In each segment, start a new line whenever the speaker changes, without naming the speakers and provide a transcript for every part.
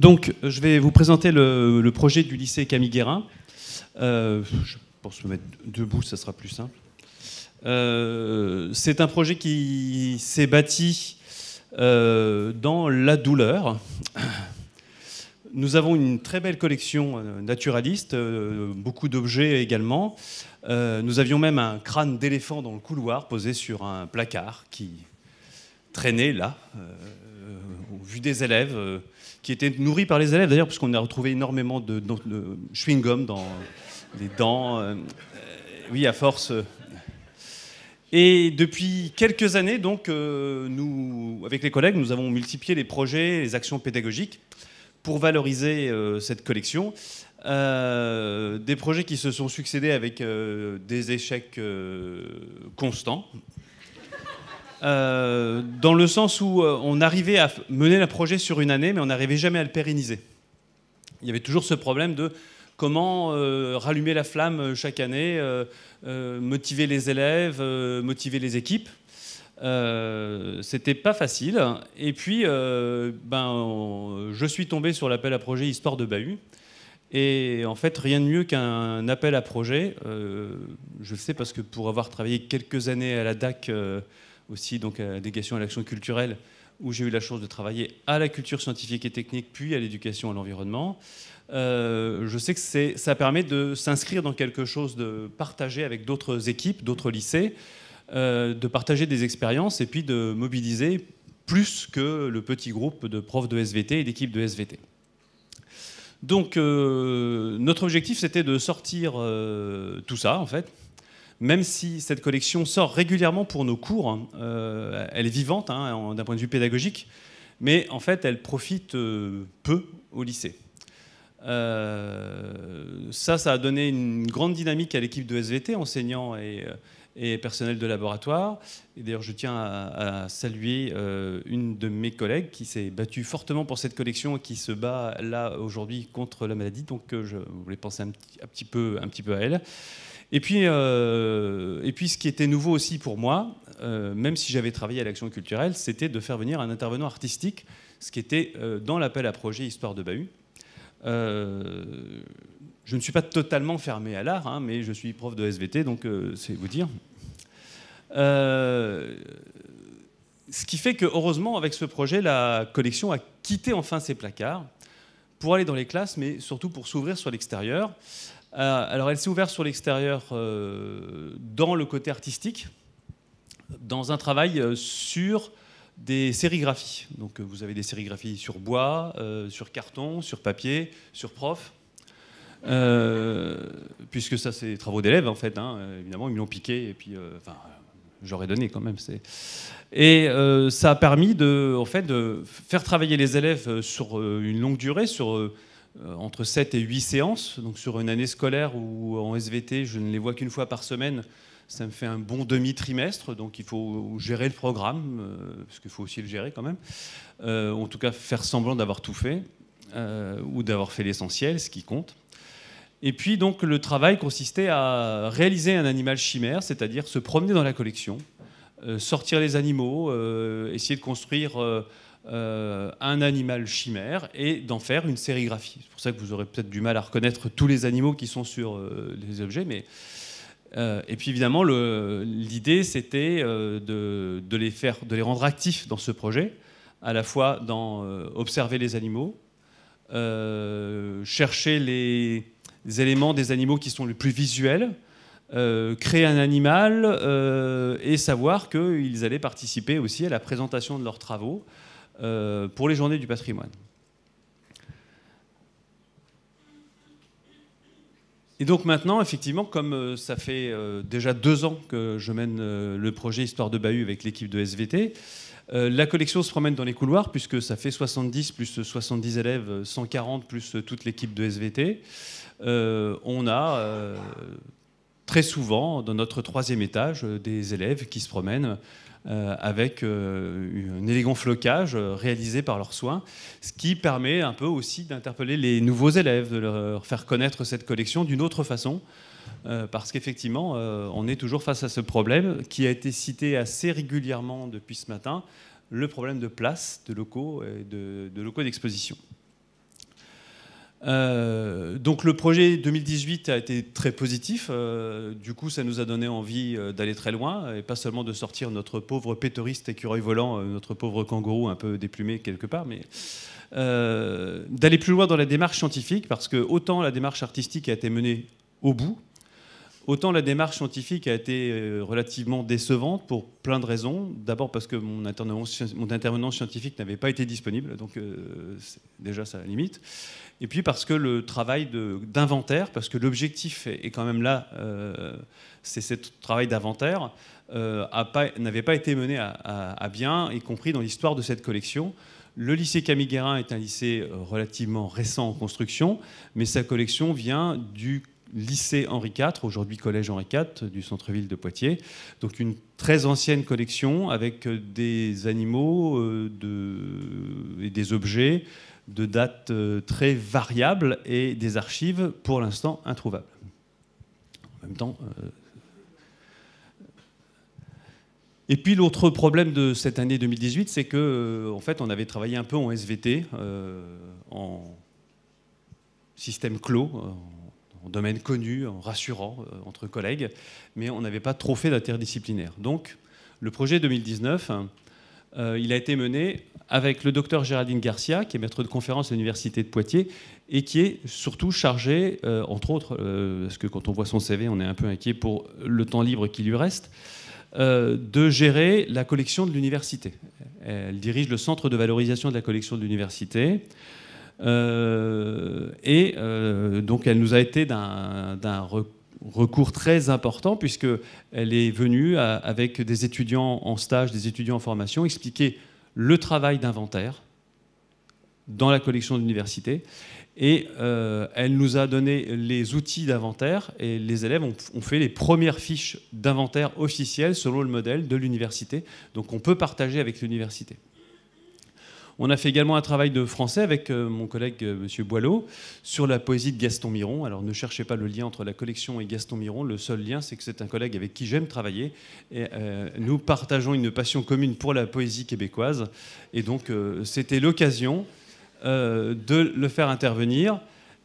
Donc, je vais vous présenter le, projet du lycée Camille Guérin. Euh, je pense me mettre debout, ça sera plus simple. Euh, c'est un projet qui s'est bâti euh, dans la douleur. Nous avons une très belle collection naturaliste, beaucoup d'objets également. nous avions même un crâne d'éléphant dans le couloir posé sur un placard qui traînait là, au vu des élèves qui était nourri par les élèves d'ailleurs, puisqu'on a retrouvé énormément de, chewing-gum dans les dents. Euh, oui, à force. Et depuis quelques années, donc, euh, nous, avec les collègues, nous avons multiplié les projets, les actions pédagogiques pour valoriser euh, cette collection. des projets qui se sont succédés avec des échecs constants, euh, dans le sens où euh, on arrivait à mener un projet sur une année, mais on n'arrivait jamais à le pérenniser. Il y avait toujours ce problème de comment euh, rallumer la flamme chaque année, motiver les élèves, motiver les équipes. C'était pas facile. Et puis, ben, je suis tombé sur l'appel à projet Histoire de Bahut. Et en fait, rien de mieux qu'un appel à projet. je le sais parce que pour avoir travaillé quelques années à la DAC aussi donc à euh, et à l'action culturelle, où j'ai eu la chance de travailler à la culture scientifique et technique, puis à l'éducation à l'environnement. Euh, je sais que ça permet de s'inscrire dans quelque chose de partagé avec d'autres équipes, d'autres lycées, euh, de partager des expériences et puis de mobiliser plus que le petit groupe de profs de SVT et d'équipes de SVT. Donc notre objectif c'était de sortir tout ça en fait, même si cette collection sort régulièrement pour nos cours, hein, euh, elle est vivante hein, d'un point de vue pédagogique, mais en fait elle profite euh, peu au lycée. Euh, ça, ça a donné une grande dynamique à l'équipe de SVT, enseignants et, personnels personnel de laboratoire. Et d'ailleurs, je tiens à, saluer une de mes collègues qui s'est battue fortement pour cette collection et qui se bat là aujourd'hui contre la maladie. Donc, je voulais penser un petit, peu, un petit peu à elle. Et puis, euh, et puis, ce qui était nouveau aussi pour moi, euh, même si j'avais travaillé à l'action culturelle, c'était de faire venir un intervenant artistique, ce qui était euh, dans l'appel à projet Histoire de Bahut. je ne suis pas totalement fermé à l'art, hein, mais je suis prof de SVT, donc c'est vous dire. ce qui fait que, heureusement, avec ce projet, la collection a quitté enfin ses placards pour aller dans les classes, mais surtout pour s'ouvrir sur l'extérieur, euh, alors elle s'est ouverte sur l'extérieur euh, dans le côté artistique, dans un travail euh, sur des sérigraphies. Donc vous avez des sérigraphies sur bois, sur carton, sur papier, sur prof. puisque ça, c'est travaux d'élèves en fait. Hein, évidemment, ils m'ont piqué et puis, enfin, j'aurais donné quand même. Et ça a permis de, en fait, de faire travailler les élèves sur une longue durée, sur euh, entre 7 et 8 séances. Donc sur une année scolaire ou en SVT, je ne les vois qu'une fois par semaine. Ça me fait un bon demi-trimestre, donc il faut gérer le programme, euh, parce qu'il faut aussi le gérer quand même. Euh, en tout cas, faire semblant d'avoir tout fait, ou d'avoir fait l'essentiel, ce qui compte. Et puis donc le travail consistait à réaliser un animal chimère, c'est-à-dire se promener dans la collection, sortir les animaux, essayer de construire euh, un animal chimère et d'en faire une sérigraphie. C'est pour ça que vous aurez peut-être du mal à reconnaître tous les animaux qui sont sur euh, les objets, euh, et puis évidemment l'idée c'était de, les de les rendre actifs dans ce projet, à la fois dans observer les animaux, chercher les, éléments des animaux qui sont les plus visuels. créer un animal et savoir qu'ils allaient participer aussi à la présentation de leurs travaux euh, pour les journées du patrimoine. Et donc maintenant, effectivement, comme euh, ça fait euh, déjà deux ans que je mène le projet Histoire de Bahut avec l'équipe de SVT, la collection se promène dans les couloirs, puisque ça fait 70 plus 70 élèves, 140 plus toute l'équipe de SVT. on a très souvent, dans notre troisième étage, des élèves qui se promènent euh, avec euh, un élégant flocage euh, réalisé par leurs soins, ce qui permet un peu aussi d'interpeller les nouveaux élèves, de leur faire connaître cette collection d'une autre façon, parce qu'effectivement, on est toujours face à ce problème qui a été cité assez régulièrement depuis ce matin, le problème de place, de locaux et de locaux d'exposition. Euh, donc le projet 2018 a été très positif. Euh, du coup, ça nous a donné envie euh, d'aller très loin et pas seulement de sortir notre pauvre pétoriste écureuil volant, notre pauvre kangourou un peu déplumé quelque part, mais d'aller plus loin dans la démarche scientifique parce que autant la démarche artistique a été menée au bout, Autant la démarche scientifique a été euh, relativement décevante pour plein de raisons. D'abord parce que mon intervenant, mon intervenant scientifique n'avait pas été disponible, donc euh, déjà ça limite. Et puis parce que le travail d'inventaire, parce que l'objectif est, quand même là, euh, c'est ce travail d'inventaire, n'avait pas été mené à, à, bien, y compris dans l'histoire de cette collection. Le lycée Camille Guérin est un lycée relativement récent en construction, mais sa collection vient du lycée Henri IV, aujourd'hui collège Henri IV du centre-ville de Poitiers. Donc une très ancienne collection avec euh, des animaux euh, et des objets de dates euh, très variables et des archives pour l'instant introuvables. En même temps, et puis l'autre problème de cette année 2018, c'est que en fait, on avait travaillé un peu en SVT, en système clos, domaine connu, en rassurant euh, entre collègues, mais on n'avait pas trop fait d'interdisciplinaire. Donc, le projet 2019, euh, il a été mené avec le docteur Géraldine Garcia, qui est maître de conférence à l'Université de Poitiers, et qui est surtout chargée, euh, entre autres, parce que quand on voit son CV, on est un peu inquiet pour le temps libre qui lui reste, de gérer la collection de l'université. Elle dirige le centre de valorisation de la collection de l'université. Euh, et euh, donc elle nous a été d'un recours très important puisque elle est venue avec des étudiants en stage, des étudiants en formation, expliquer le travail d'inventaire dans la collection de l'université. Et euh, elle nous a donné les outils d'inventaire et les élèves ont, fait les premières fiches d'inventaire officielles selon le modèle de l'université. Donc on peut partager avec l'université. On a fait également un travail de français avec euh, mon collègue euh, Monsieur Boileau sur la poésie de Gaston Miron. Alors ne cherchez pas le lien entre la collection et Gaston Miron. Le seul lien, c'est que c'est un collègue avec qui j'aime travailler. Et euh, nous partageons une passion commune pour la poésie québécoise. Et donc c'était l'occasion de le faire intervenir.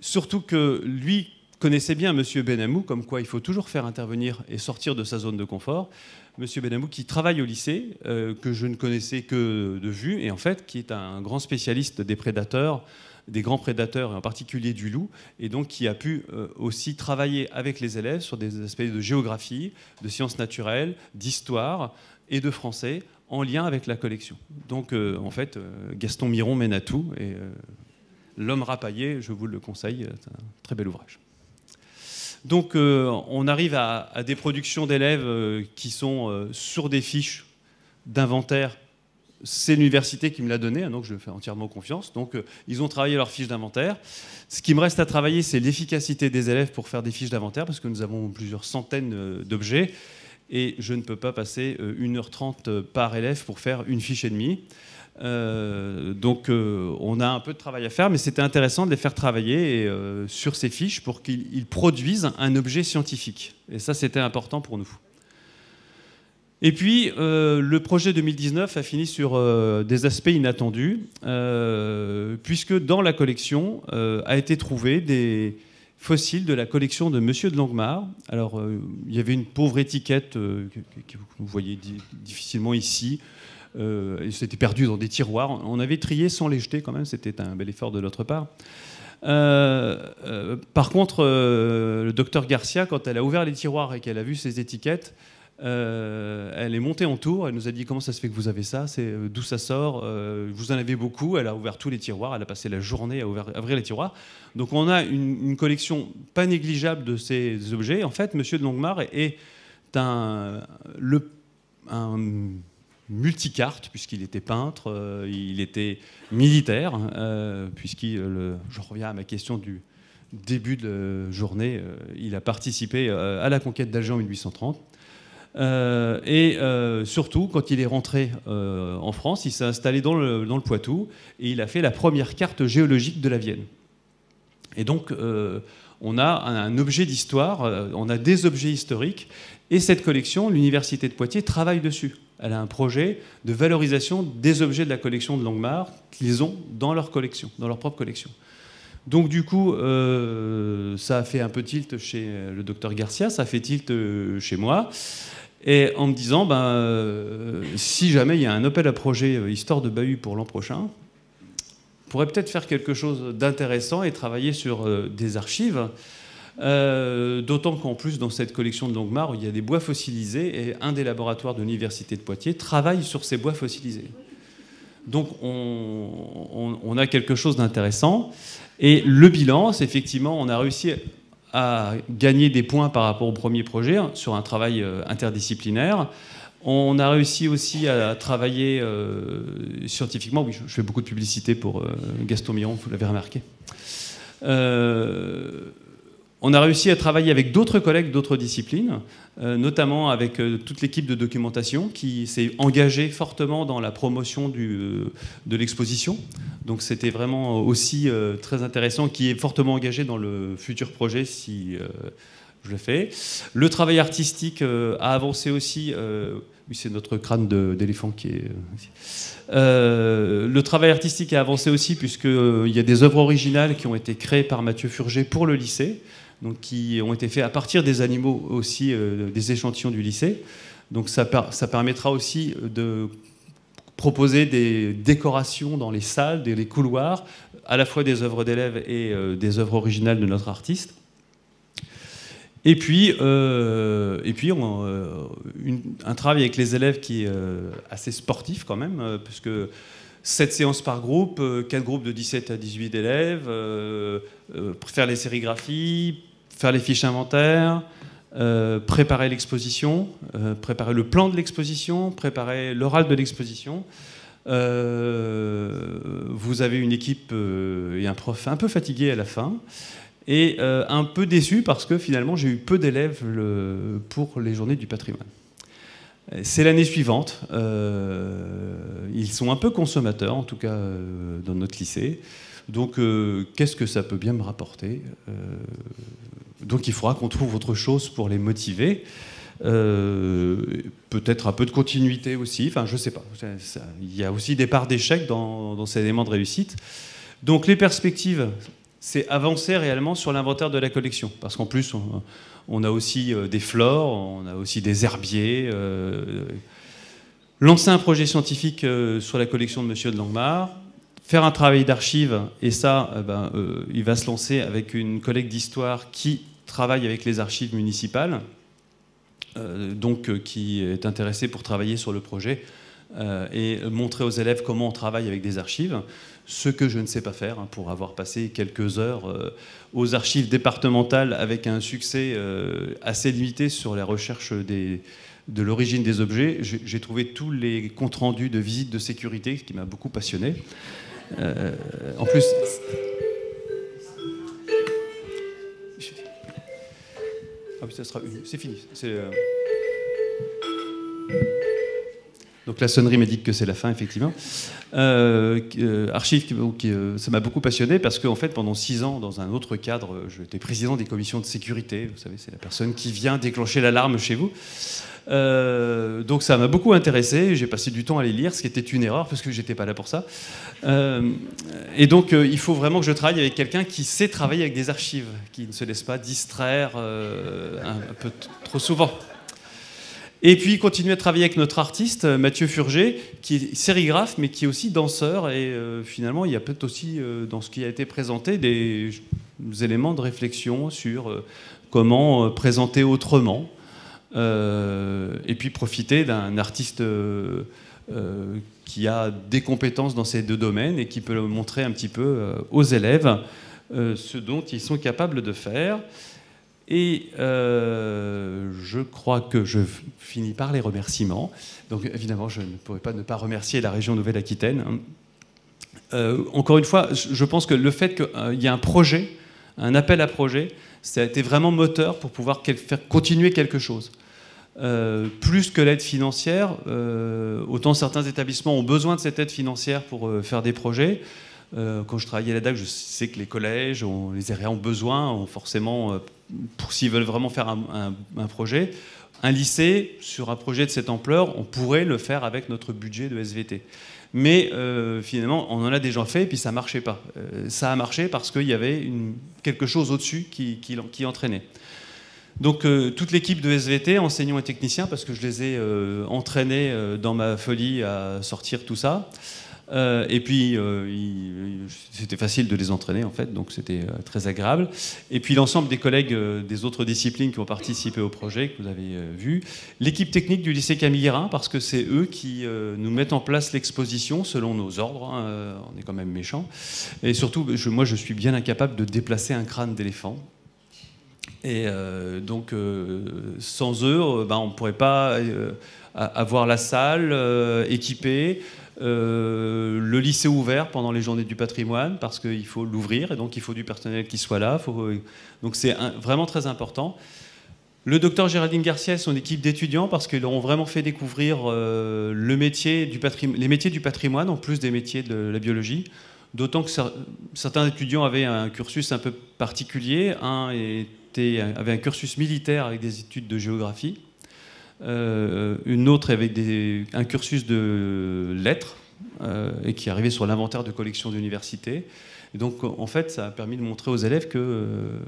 Surtout que lui connaissait bien Monsieur Benamou, comme quoi il faut toujours faire intervenir et sortir de sa zone de confort. Monsieur Benamou, qui travaille au lycée, euh, que je ne connaissais que de vue, et en fait, qui est un grand spécialiste des prédateurs, des grands prédateurs, et en particulier du loup, et donc qui a pu euh, aussi travailler avec les élèves sur des aspects de géographie, de sciences naturelles, d'histoire et de français en lien avec la collection. Donc, euh, en fait, Gaston Miron mène à tout, et L'homme rapaillé, je vous le conseille, c'est un très bel ouvrage. Donc euh, on arrive à, des productions d'élèves euh, qui sont euh, sur des fiches d'inventaire c'est l'université qui me l'a donné, hein, donc je fais entièrement confiance. Donc ils ont travaillé leurs fiches d'inventaire. Ce qui me reste à travailler, c'est l'efficacité des élèves pour faire des fiches d'inventaire, parce que nous avons plusieurs centaines d'objets, et je ne peux pas passer 1h30 par élève pour faire une fiche et demie. Euh, donc euh, on a un peu de travail à faire, mais c'était intéressant de les faire travailler euh, sur ces fiches pour qu'ils produisent un objet scientifique. Et ça, c'était important pour nous. Et puis, le projet 2019 a fini sur des aspects inattendus, puisque dans la collection a été trouvé des fossiles de la collection de Monsieur de Langmar. Alors, il y avait une pauvre étiquette que, vous voyez difficilement ici, ils euh, s'étaient perdus dans des tiroirs. On avait trié sans les jeter quand même, c'était un bel effort de notre part. Euh, euh, par contre, le docteur Garcia, quand elle a ouvert les tiroirs et qu'elle a vu ces étiquettes, elle est montée en tour, elle nous a dit comment ça se fait que vous avez ça, c'est d'où ça sort, vous en avez beaucoup, elle a ouvert tous les tiroirs, elle a passé la journée à, ouvrir, à les tiroirs. Donc on a une, collection pas négligeable de ces objets. En fait, Monsieur de Longmar est, un, le, un multicarte, puisqu'il était peintre, euh, il était militaire, euh, puisqu'il, euh, je reviens à ma question du début de journée, il a participé à la conquête d'Alger en 1830. et surtout, quand il est rentré en France, il s'est installé dans le, dans le, Poitou et il a fait la première carte géologique de la Vienne. Et donc, on a un objet d'histoire, on a des objets historiques, et cette collection, l'Université de Poitiers travaille dessus elle a un projet de valorisation des objets de la collection de Longmar qu'ils ont dans leur collection, dans leur propre collection. Donc du coup, euh, ça a fait un peu tilt chez le docteur Garcia, ça a fait tilt euh, chez moi, et en me disant, ben, euh, si jamais il y a un appel à projet Histoire de Bahut pour l'an prochain, on pourrait peut-être faire quelque chose d'intéressant et travailler sur des archives euh, d'autant qu'en plus, dans cette collection de Longmar, il y a des bois fossilisés et un des laboratoires de l'Université de Poitiers travaille sur ces bois fossilisés. Donc on, a quelque chose d'intéressant. Et le bilan, c'est effectivement, on a réussi à gagner des points par rapport au premier projet sur un travail euh, interdisciplinaire. On a réussi aussi à travailler euh, scientifiquement. Oui, je, fais beaucoup de publicité pour Gaston Miron, vous l'avez remarqué. Euh, on a réussi à travailler avec d'autres collègues d'autres disciplines, euh, notamment avec euh, toute l'équipe de documentation qui s'est engagée fortement dans la promotion euh, de l'exposition. Donc c'était vraiment aussi très intéressant, qui est fortement engagé dans le futur projet si je le fais. Le travail artistique a avancé aussi. Oui, c'est notre crâne d'éléphant qui est. le travail artistique a avancé aussi, puisqu'il il y a des œuvres originales qui ont été créées par Mathieu Furger pour le lycée donc qui ont été faits à partir des animaux aussi, euh, des échantillons du lycée. Donc ça, ça permettra aussi de proposer des décorations dans les salles, des les couloirs, à la fois des œuvres d'élèves et euh, des œuvres originales de notre artiste. Et puis, euh, et puis un travail avec les élèves qui est assez sportif quand même, parce que 7 séances par groupe, 4 euh, groupes de 17 à 18 élèves, euh, euh, faire les sérigraphies, faire les fiches inventaires, préparer l'exposition, préparer le plan de l'exposition, préparer l'oral de l'exposition. vous avez une équipe et un prof un peu fatigué à la fin et un peu déçu parce que finalement j'ai eu peu d'élèves pour les journées du patrimoine. C'est l'année suivante. Euh, ils sont un peu consommateurs, en tout cas euh, dans notre lycée. Donc, euh, qu'est-ce que ça peut bien me rapporter Donc, il faudra qu'on trouve autre chose pour les motiver. Peut-être un peu de continuité aussi. Enfin, je sais pas. Il y a aussi des parts d'échec dans, ces éléments de réussite. Donc, les perspectives, c'est avancer réellement sur l'inventaire de la collection. Parce qu'en plus, on, a aussi euh, des flores, on a aussi des herbiers. Euh, lancer un projet scientifique euh, sur la collection de Monsieur de Langmar, faire un travail d'archives, et ça, ben, il va se lancer avec une collègue d'histoire qui travaille avec les archives municipales, donc qui est intéressée pour travailler sur le projet. Euh, et montrer aux élèves comment on travaille avec des archives, ce que je ne sais pas faire, hein, pour avoir passé quelques heures euh, aux archives départementales avec un succès euh, assez limité sur la recherche de l'origine des objets. J'ai trouvé tous les comptes rendus de visites de sécurité, ce qui m'a beaucoup passionné. en plus. Ah ça sera C'est fini. C'est. Donc la sonnerie me dit que c'est la fin, effectivement. Euh, euh archive, euh, ça m'a beaucoup passionné parce qu'en fait, pendant six ans, dans un autre cadre, j'étais président des commissions de sécurité. Vous savez, c'est la personne qui vient déclencher l'alarme chez vous. Euh, donc ça m'a beaucoup intéressé. J'ai passé du temps à les lire, ce qui était une erreur parce que j'étais pas là pour ça. et donc il faut vraiment que je travaille avec quelqu'un qui sait travailler avec des archives, qui ne se laisse pas distraire un, un peu trop souvent. Et puis continuer à travailler avec notre artiste, euh, Mathieu Furger, qui est sérigraphe, mais qui est aussi danseur. Et euh, finalement, il y a peut-être aussi, euh, dans ce qui a été présenté, des, éléments de réflexion sur comment présenter autrement. et puis profiter d'un artiste qui a des compétences dans ces deux domaines et qui peut montrer un petit peu aux élèves ce dont ils sont capables de faire. Et euh, je crois que je finis par les remerciements. Donc évidemment, je ne pourrais pas ne pas remercier la région Nouvelle-Aquitaine. Hein. Euh, encore une fois, je pense que le fait qu'il euh, y ait un projet, un appel à projet, ça a été vraiment moteur pour pouvoir faire continuer quelque chose. plus que l'aide financière, autant certains établissements ont besoin de cette aide financière pour faire des projets. Euh, quand je travaillais à la DAC, je sais que les collèges, on, les ont besoin, ont forcément, euh, pour s'ils veulent vraiment faire un, projet, un lycée sur un projet de cette ampleur, on pourrait le faire avec notre budget de SVT. Mais euh, finalement, on en a déjà fait et puis ça ne marchait pas. ça a marché parce qu'il y avait quelque chose au-dessus qui, qui, entraînait. Donc toute l'équipe de SVT, enseignants et techniciens, parce que je les ai entraînés dans ma folie à sortir tout ça, euh, et puis, euh, c'était facile de les entraîner, en fait, donc c'était euh, très agréable. Et puis, l'ensemble des collègues des autres disciplines qui ont participé au projet, que vous avez vu. L'équipe technique du lycée Camille parce que c'est eux qui nous mettent en place l'exposition selon nos ordres. Hein, on est quand même méchants. Et surtout, moi, je suis bien incapable de déplacer un crâne d'éléphant. Et donc, sans eux, ben, on ne pourrait pas avoir la salle équipée. Euh, le lycée ouvert pendant les journées du patrimoine, parce qu'il faut l'ouvrir, et donc il faut du personnel qui soit là. Euh, donc c'est vraiment très important. Le docteur Géraldine Garcia et son équipe d'étudiants, parce qu'ils ont vraiment fait découvrir euh, le métier du les métiers du patrimoine, en plus des métiers de la biologie. D'autant que certains étudiants avaient un cursus un peu particulier. Un était, avait un cursus militaire avec des études de géographie. Euh, une autre avec un cursus de lettres, euh, et qui arrivait sur l'inventaire de collections d'universités. donc, en fait, ça a permis de montrer aux élèves qu'il euh,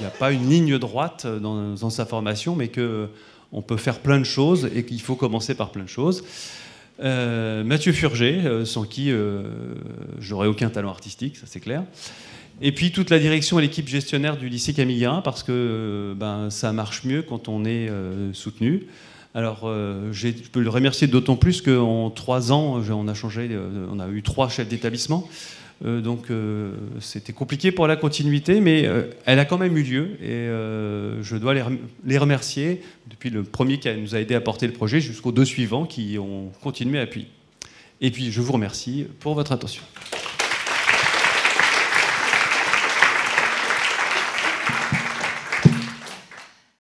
n'y a pas une ligne droite dans, sa formation, mais qu'on peut faire plein de choses et qu'il faut commencer par plein de choses. Mathieu Furger, sans qui j'aurais aucun talent artistique, ça c'est clair. Et puis toute la direction et l'équipe gestionnaire du lycée Camille parce que euh, ben, ça marche mieux quand on est euh, soutenu. Alors, euh, je peux le remercier d'autant plus qu'en trois ans, on a changé, on a eu trois chefs d'établissement. donc, c'était compliqué pour la continuité, mais elle a quand même eu lieu. Et je dois les, les remercier, depuis le premier qui nous a aidé à porter le projet jusqu'aux deux suivants qui ont continué à appuyer. Et puis, je vous remercie pour votre attention.